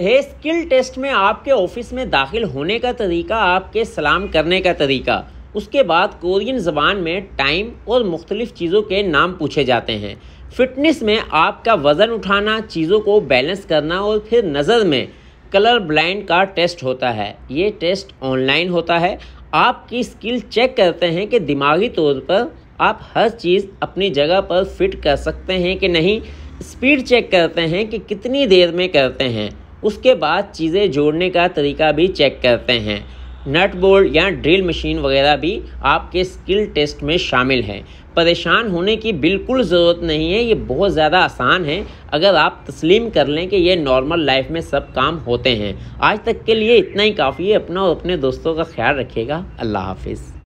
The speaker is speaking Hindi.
है स्किल टेस्ट में आपके ऑफिस में दाखिल होने का तरीका आपके सलाम करने का तरीका उसके बाद कोरियन ज़बान में टाइम और मुख्तलिफ़ चीज़ों के नाम पूछे जाते हैं फिटनेस में आपका वज़न उठाना चीज़ों को बैलेंस करना और फिर नज़र में कलर ब्लाइंड का टेस्ट होता है ये टेस्ट ऑनलाइन होता है आपकी स्किल चेक करते हैं कि दिमागी तौर पर आप हर चीज़ अपनी जगह पर फिट कर सकते हैं कि नहीं स्पीड चेक करते हैं कि कितनी देर में करते हैं उसके बाद चीज़ें जोड़ने का तरीका भी चेक करते हैं नट बोल्ट या ड्रिल मशीन वगैरह भी आपके स्किल टेस्ट में शामिल हैं परेशान होने की बिल्कुल ज़रूरत नहीं है ये बहुत ज़्यादा आसान है अगर आप तस्लीम कर लें कि ये नॉर्मल लाइफ में सब काम होते हैं आज तक के लिए इतना ही काफ़ी है अपना और अपने दोस्तों का ख्याल रखिएगा अल्लाह हाफिज़